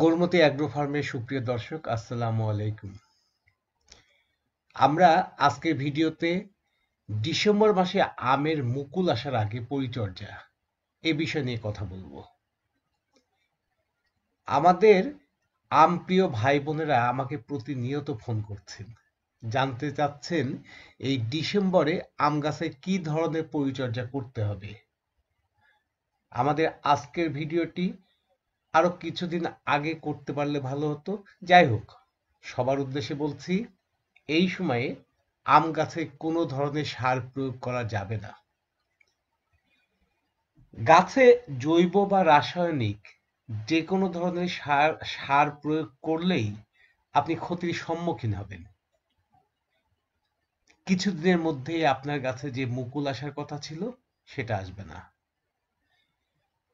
গোরমতি agro ফার্মের সুপ্রিয় দর্শক আসসালামু আলাইকুম আমরা আজকের ভিডিওতে ডিসেম্বর মাসে আমের মুকুল আসার আগে পরিচর্যা এ বিষয় নিয়ে কথা বলবো আমাদের আম প্রিয় ভাই বোনেরা আমাকে প্রতিনিয়ত ফোন করছেন জানতে চাচ্ছেন এই ডিসেম্বরে আম গাছে কি ধরনের পরিচর্যা করতে হবে আমাদের আজকের ভিডিওটি আরো কিছুদিন আগে করতে পারলে ভালো হতো যাই হোক সবার উদ্দেশ্যে বলছি এই সময়ে আম গাছে কোনো ধরনের সার প্রয়োগ করা যাবে না গাছে জৈব বা রাসায়নিক যে কোনো ধরনের সার সার প্রয়োগ করলেই আপনি ক্ষতির সম্মুখীন হবেন কিছুদিনের মধ্যেই আপনার গাছে যে মুকুল আসার কথা ছিল সেটা আসবে না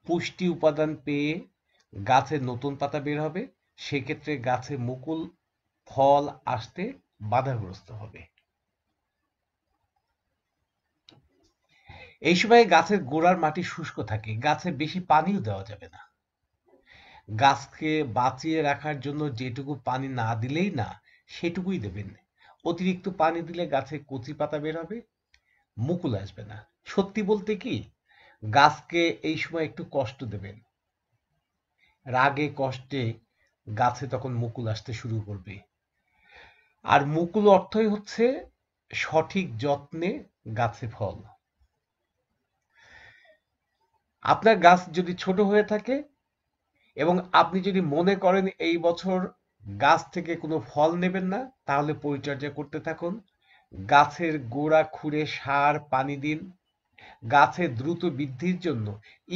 পুষ্টি উপাদান পেয়ে গাছের নতুন পাতা বের হবে সেক্ষেত্রে গাছে মুকুল ফল আসতে বাধাগ্রস্ত হবে এই সময় গাছের গোড়ার মাটি শুষ্ক থাকে গাছে বেশি পানিও দেওয়া যাবে না গাছকে বাঁচিয়ে রাখার জন্য যেটুকু পানি না দিলেই না সেটুকুই দেবেন অতিরিক্ত পানি দিলে গাছে কচি পাতা বের হবে মুকুল আসবে না সত্যি বলতে কি গাছকে এই সময় একটু কষ্ট দেবেন রাগে কষ্টে গাছে তখন মুকুল আসতে শুরু করবে আর মুকুল অর্থই হচ্ছে সঠিক যত্নে গাছে ফল আপনার গাছ যদি ছোট হয়ে থাকে এবং আপনি যদি মনে করেন এই বছর গাছ থেকে কোনো ফল নেবেন না তাহলে পরিচর্যা করতে থাকুন গাছের গোড়া খুঁড়ে সার পানি দিন গাছে দ্রুত বৃদ্ধির জন্য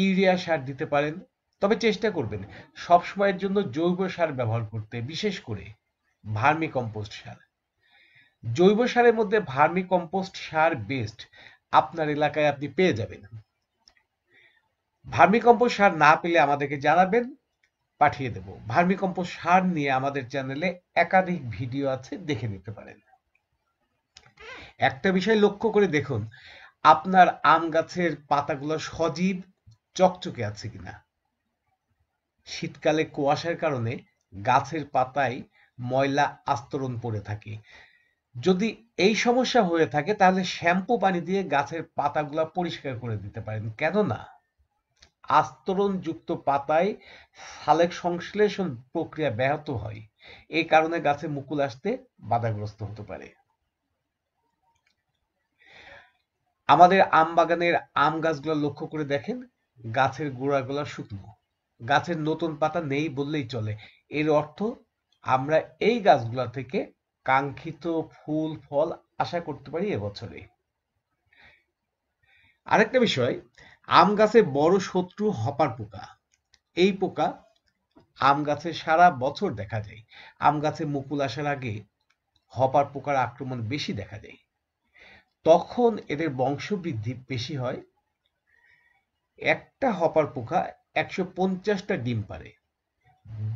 ইউরিয়া সার দিতে পারেন তবে চেষ্টা করবেন সব সময়ের জন্য জৈব সার ব্যবহার করতে বিশেষ করে ভার্মি কম্পোস্ট সার জৈব সারের মধ্যে ভার্মি কম্পোস্ট সার বেস্ট আপনার এলাকায় আপনি পেয়ে যাবেন ভার্মি কম্পোস্ট সার না পেলে আমাদেরকে জানাবেন পাঠিয়ে দেব ভার্মি কম্পোস্ট সার নিয়ে আমাদের চ্যানেলে একাধিক ভিডিও আছে দেখে নিতে পারেন একটা বিষয় লক্ষ্য করে দেখুন আপনার আম গাছের পাতাগুলো সজীব চকচকে আছে কিনা শীতকালে কুয়াশার কারণে গাছের পাতায় ময়লা আস্তরণ পড়ে থাকে যদি এই সমস্যা হয়ে থাকে তাহলে শ্যাম্পু পানি দিয়ে গাছের পাতাগুলা পরিষ্কার করে দিতে পারেন কেননা যুক্ত পাতায় সালেক সংশ্লেষণ প্রক্রিয়া ব্যাহত হয় এই কারণে গাছে মুকুল আসতে বাধাগ্রস্ত হতে পারে আমাদের আম বাগানের আম গাছগুলো লক্ষ্য করে দেখেন গাছের গোড়াগুলো শুকনো গাছের নতুন পাতা নেই বললেই চলে এর অর্থ আমরা এই গাছগুলা থেকে কাঙ্ক্ষিত ফুল ফল আশা করতে পারি এবছরে আরেকটা বিষয় আম গাছে বড় শত্রু হপার পোকা এই পোকা আম গাছে সারা বছর দেখা যায় আম গাছে মুকুল আসার আগে হপার পোকার আক্রমণ বেশি দেখা যায় তখন এদের বংশবৃদ্ধি বেশি হয় একটা হপার পোকা একশো পঞ্চাশটা ডিম পারে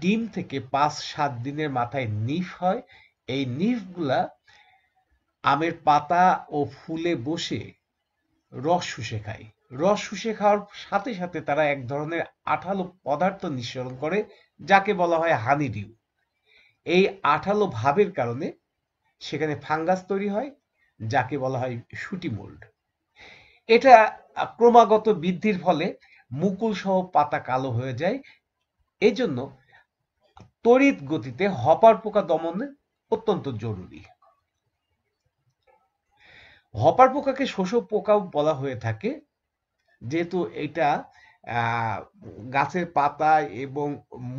ডিম থেকে পাঁচ সাত দিনের মাথায় নিফ হয় এই নিফগুলা আমের পাতা ও ফুলে বসে রস শুষে খায় রস শুষে খাওয়ার সাথে সাথে তারা এক ধরনের আঠালো পদার্থ নিঃসরণ করে যাকে বলা হয় হানি ডিউ এই আঠালো ভাবের কারণে সেখানে ফাঙ্গাস তৈরি হয় যাকে বলা হয় শুটি মোল্ড এটা ক্রমাগত বৃদ্ধির ফলে মুকুল সহ পাতা কালো হয়ে যায় এই জন্য তড়িৎ গতিতে হপার পোকা দমনে অত্যন্ত জরুরি হপার পোকাকে শোষক পোকাও বলা হয়ে থাকে যেহেতু এটা গাছের পাতা এবং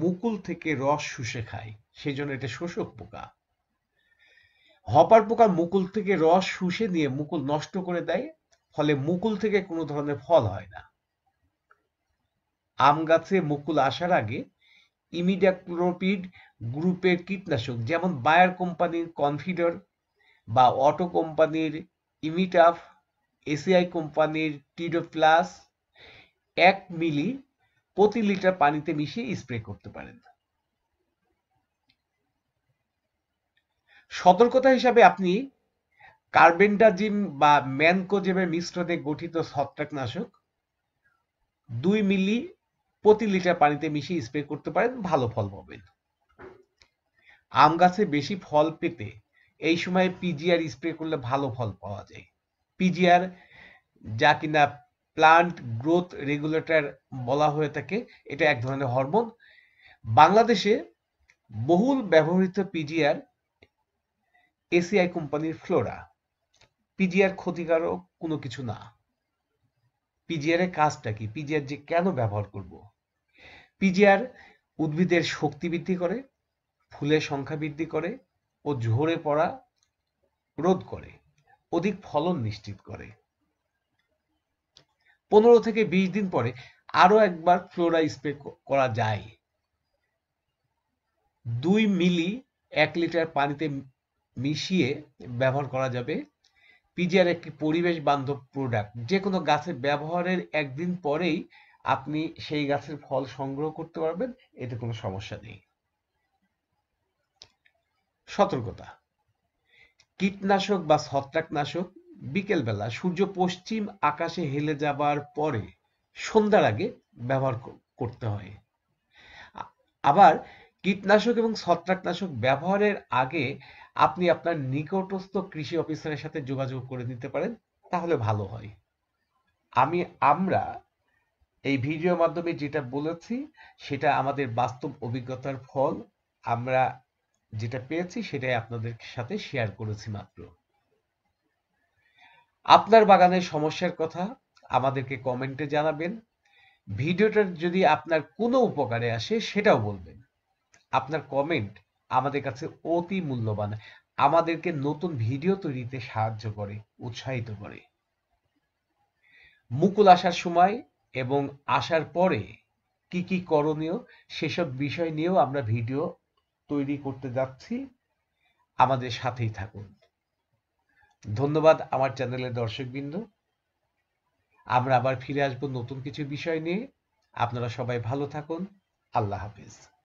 মুকুল থেকে রস শুষে খায় সেই জন্য এটা শোষক পোকা হপার পোকা মুকুল থেকে রস শুষে নিয়ে মুকুল নষ্ট করে দেয় ফলে মুকুল থেকে কোনো ধরনের ফল হয় না আম গাছে মুকুল আসার আগে ইমিডাক্রোপিড গ্রুপের কীটনাশক যেমন বায়ার কোম্পানির কনফিডার বা অটো কোম্পানির ইমিটাফ এসিআই কোম্পানির টিডো প্লাস এক মিলি প্রতি লিটার পানিতে মিশিয়ে স্প্রে করতে পারেন সতর্কতা হিসাবে আপনি কার্বেন্ডাজিম বা ম্যানকোজেমের মিশ্রণে গঠিত ছত্রাকনাশক দুই মিলি প্রতি লিটার পানিতে মিশিয়ে স্প্রে করতে পারেন ভালো ফল পাবেন আম গাছে বেশি ফল পেতে এই সময় পিজিআর স্প্রে করলে ভালো ফল পাওয়া যায় পিজিআর যা কিনা প্লান্ট গ্রোথ রেগুলেটর বলা হয়ে থাকে এটা এক ধরনের হরমোন বাংলাদেশে বহুল ব্যবহৃত পিজিআর এসিআই কোম্পানির ফ্লোরা পিজিআর ক্ষতিকারক কোনো কিছু না পিজিআর এর কাজটা কি পিজিআর যে কেন ব্যবহার করব পিজিআর উদ্ভিদের শক্তি বৃদ্ধি করে ফুলের সংখ্যা বৃদ্ধি করে ও ঝরে পড়া রোধ করে অধিক ফলন নিশ্চিত করে পনেরো থেকে বিশ দিন পরে আরো একবার ক্লোরা স্প্রে করা যায় দুই মিলি এক লিটার পানিতে মিশিয়ে ব্যবহার করা যাবে পিজিআর একটি পরিবেশ বান্ধব প্রোডাক্ট যে কোনো গাছে ব্যবহারের একদিন পরেই আপনি সেই গাছের ফল সংগ্রহ করতে পারবেন এতে কোনো সমস্যা নেই সতর্কতা কীটনাশক বা ছত্রাকনাশক বিকেলবেলা সূর্য পশ্চিম আকাশে হেলে যাবার পরে সন্ধ্যার আগে ব্যবহার করতে হয় আবার কীটনাশক এবং ছত্রাকনাশক ব্যবহারের আগে আপনি আপনার নিকটস্থ কৃষি অফিসারের সাথে যোগাযোগ করে নিতে পারেন তাহলে ভালো হয় আমি আমরা এই ভিডিওর মাধ্যমে যেটা বলেছি সেটা আমাদের বাস্তব অভিজ্ঞতার ফল আমরা যেটা পেয়েছি সেটাই আপনাদের সাথে শেয়ার করেছি মাত্র আপনার বাগানের সমস্যার কথা আমাদেরকে কমেন্টে জানাবেন ভিডিওটা যদি আপনার কোনো উপকারে আসে সেটাও বলবেন আপনার কমেন্ট আমাদের কাছে অতি মূল্যবান আমাদেরকে নতুন ভিডিও তৈরিতে সাহায্য করে উৎসাহিত করে মুকুল আসার সময় এবং আসার পরে কি কি করণীয় সেসব বিষয় নিয়েও আমরা ভিডিও তৈরি করতে যাচ্ছি আমাদের সাথেই থাকুন ধন্যবাদ আমার চ্যানেলের দর্শকবৃন্দ আমরা আবার ফিরে আসব নতুন কিছু বিষয় নিয়ে আপনারা সবাই ভালো থাকুন আল্লাহ হাফিজ